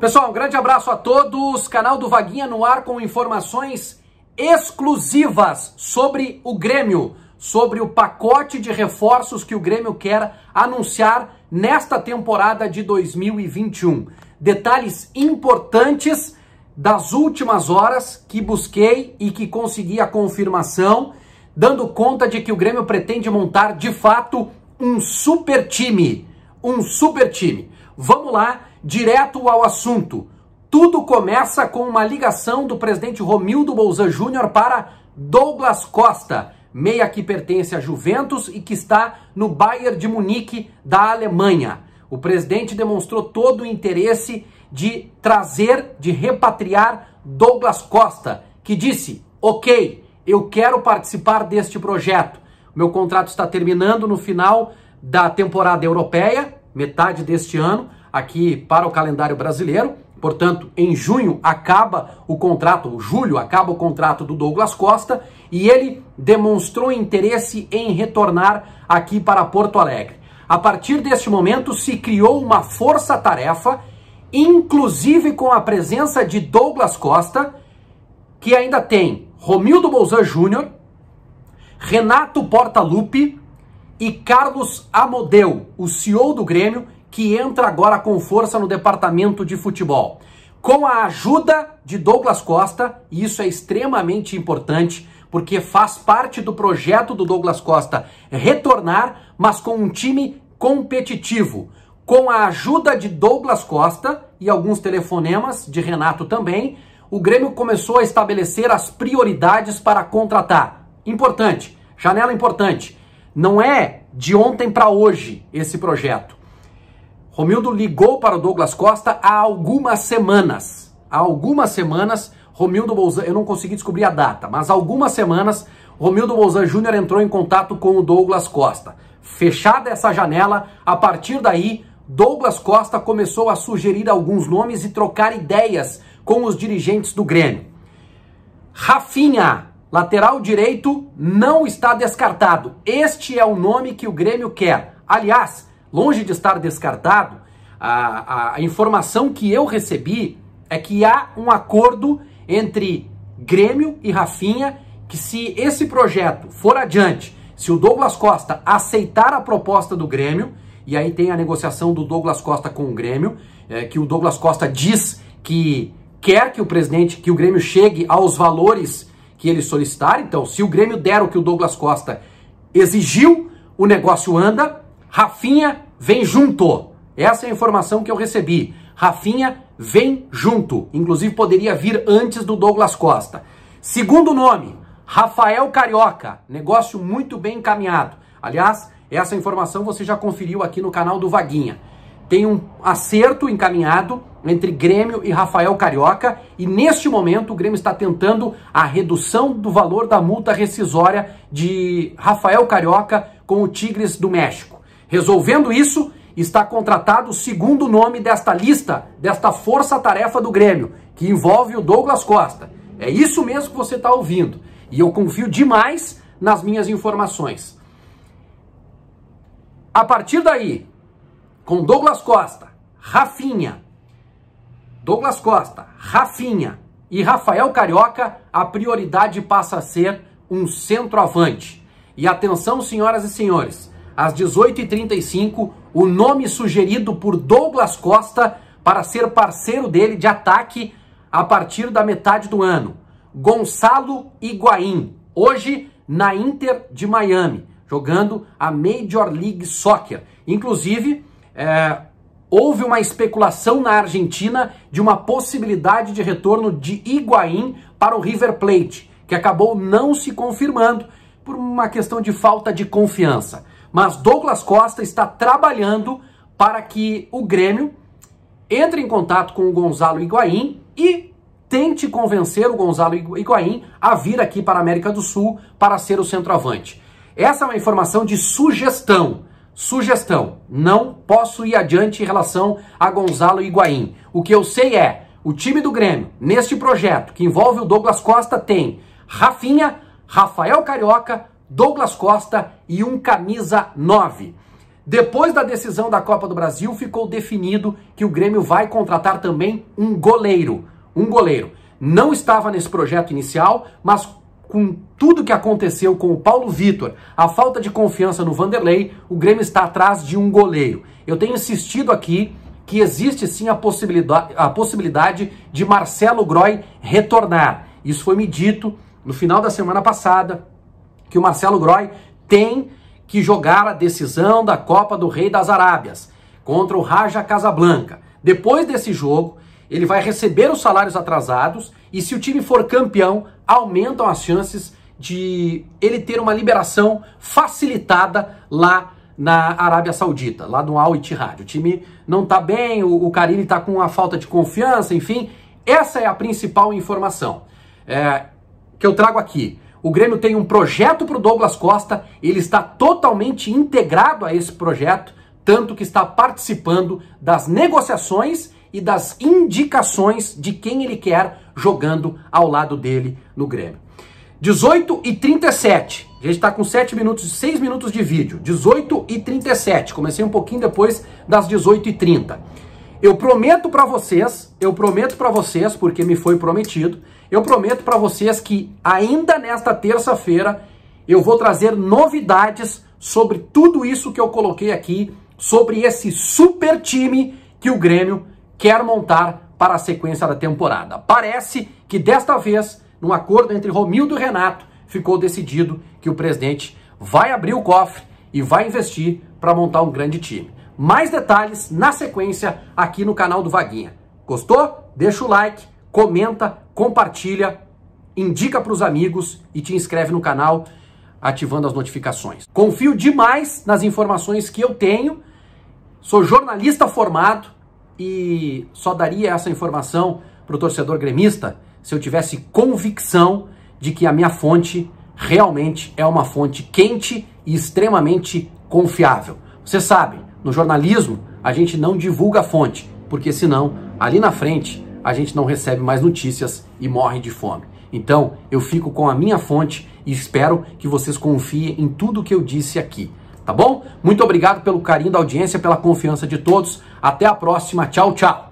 Pessoal, um grande abraço a todos. Canal do Vaguinha no ar com informações exclusivas sobre o Grêmio, sobre o pacote de reforços que o Grêmio quer anunciar nesta temporada de 2021. Detalhes importantes das últimas horas que busquei e que consegui a confirmação, dando conta de que o Grêmio pretende montar de fato um super time. Um super time. Vamos lá Direto ao assunto. Tudo começa com uma ligação do presidente Romildo Bolzan Júnior para Douglas Costa, meia que pertence à Juventus e que está no Bayern de Munique da Alemanha. O presidente demonstrou todo o interesse de trazer, de repatriar Douglas Costa, que disse: "OK, eu quero participar deste projeto. Meu contrato está terminando no final da temporada europeia, metade deste ano." aqui para o calendário brasileiro. Portanto, em junho acaba o contrato, julho acaba o contrato do Douglas Costa e ele demonstrou interesse em retornar aqui para Porto Alegre. A partir deste momento se criou uma força-tarefa, inclusive com a presença de Douglas Costa, que ainda tem Romildo Bolzan Júnior, Renato Portaluppi e Carlos Amodeu, o CEO do Grêmio, que entra agora com força no departamento de futebol. Com a ajuda de Douglas Costa, e isso é extremamente importante, porque faz parte do projeto do Douglas Costa retornar, mas com um time competitivo. Com a ajuda de Douglas Costa e alguns telefonemas de Renato também, o Grêmio começou a estabelecer as prioridades para contratar. Importante, janela importante. Não é de ontem para hoje esse projeto. Romildo ligou para o Douglas Costa há algumas semanas. Há algumas semanas, Romildo Bolzan, eu não consegui descobrir a data, mas há algumas semanas, Romildo Bolzan Júnior entrou em contato com o Douglas Costa. Fechada essa janela, a partir daí, Douglas Costa começou a sugerir alguns nomes e trocar ideias com os dirigentes do Grêmio. Rafinha, lateral direito, não está descartado. Este é o nome que o Grêmio quer. Aliás, Longe de estar descartado, a, a informação que eu recebi é que há um acordo entre Grêmio e Rafinha que se esse projeto for adiante, se o Douglas Costa aceitar a proposta do Grêmio, e aí tem a negociação do Douglas Costa com o Grêmio, é, que o Douglas Costa diz que quer que o presidente, que o Grêmio chegue aos valores que ele solicitar. Então, se o Grêmio der o que o Douglas Costa exigiu, o negócio anda. Rafinha vem junto. Essa é a informação que eu recebi. Rafinha vem junto. Inclusive poderia vir antes do Douglas Costa. Segundo nome, Rafael Carioca. Negócio muito bem encaminhado. Aliás, essa informação você já conferiu aqui no canal do Vaguinha. Tem um acerto encaminhado entre Grêmio e Rafael Carioca e neste momento o Grêmio está tentando a redução do valor da multa rescisória de Rafael Carioca com o Tigres do México. Resolvendo isso, está contratado o segundo nome desta lista, desta força-tarefa do Grêmio, que envolve o Douglas Costa. É isso mesmo que você está ouvindo. E eu confio demais nas minhas informações. A partir daí, com Douglas Costa, Rafinha, Douglas Costa, Rafinha e Rafael Carioca, a prioridade passa a ser um centroavante. E atenção, senhoras e senhores, às 18h35, o nome sugerido por Douglas Costa para ser parceiro dele de ataque a partir da metade do ano. Gonçalo Higuaín, hoje na Inter de Miami, jogando a Major League Soccer. Inclusive, é, houve uma especulação na Argentina de uma possibilidade de retorno de Higuaín para o River Plate, que acabou não se confirmando por uma questão de falta de confiança. Mas Douglas Costa está trabalhando para que o Grêmio entre em contato com o Gonzalo Higuaín e tente convencer o Gonzalo Higuaín a vir aqui para a América do Sul para ser o centroavante. Essa é uma informação de sugestão. Sugestão. Não posso ir adiante em relação a Gonzalo Higuaín. O que eu sei é, o time do Grêmio, neste projeto que envolve o Douglas Costa, tem Rafinha, Rafael Carioca, Douglas Costa e um camisa 9. Depois da decisão da Copa do Brasil, ficou definido que o Grêmio vai contratar também um goleiro. Um goleiro. Não estava nesse projeto inicial, mas com tudo que aconteceu com o Paulo Vitor, a falta de confiança no Vanderlei, o Grêmio está atrás de um goleiro. Eu tenho insistido aqui que existe sim a possibilidade, a possibilidade de Marcelo Groy retornar. Isso foi me dito no final da semana passada, que o Marcelo Groy tem que jogar a decisão da Copa do Rei das Arábias contra o Raja Casablanca. Depois desse jogo, ele vai receber os salários atrasados e se o time for campeão, aumentam as chances de ele ter uma liberação facilitada lá na Arábia Saudita, lá no Al Ittihad. O time não está bem, o, o está com uma falta de confiança, enfim. Essa é a principal informação é, que eu trago aqui. O Grêmio tem um projeto para o Douglas Costa, ele está totalmente integrado a esse projeto, tanto que está participando das negociações e das indicações de quem ele quer jogando ao lado dele no Grêmio. 18 e 37. A gente está com 7 minutos, 6 minutos de vídeo. 18 e 37. Comecei um pouquinho depois das 18 e 30. Eu prometo para vocês, eu prometo para vocês, porque me foi prometido, eu prometo para vocês que ainda nesta terça-feira eu vou trazer novidades sobre tudo isso que eu coloquei aqui, sobre esse super time que o Grêmio quer montar para a sequência da temporada. Parece que desta vez, num acordo entre Romildo e Renato, ficou decidido que o presidente vai abrir o cofre e vai investir para montar um grande time. Mais detalhes na sequência aqui no canal do Vaguinha. Gostou? Deixa o like, comenta, compartilha, indica para os amigos e te inscreve no canal ativando as notificações. Confio demais nas informações que eu tenho. Sou jornalista formado e só daria essa informação para o torcedor gremista se eu tivesse convicção de que a minha fonte realmente é uma fonte quente e extremamente confiável. Você sabe, no jornalismo, a gente não divulga a fonte, porque senão, ali na frente, a gente não recebe mais notícias e morre de fome. Então, eu fico com a minha fonte e espero que vocês confiem em tudo que eu disse aqui. Tá bom? Muito obrigado pelo carinho da audiência, pela confiança de todos. Até a próxima. Tchau, tchau.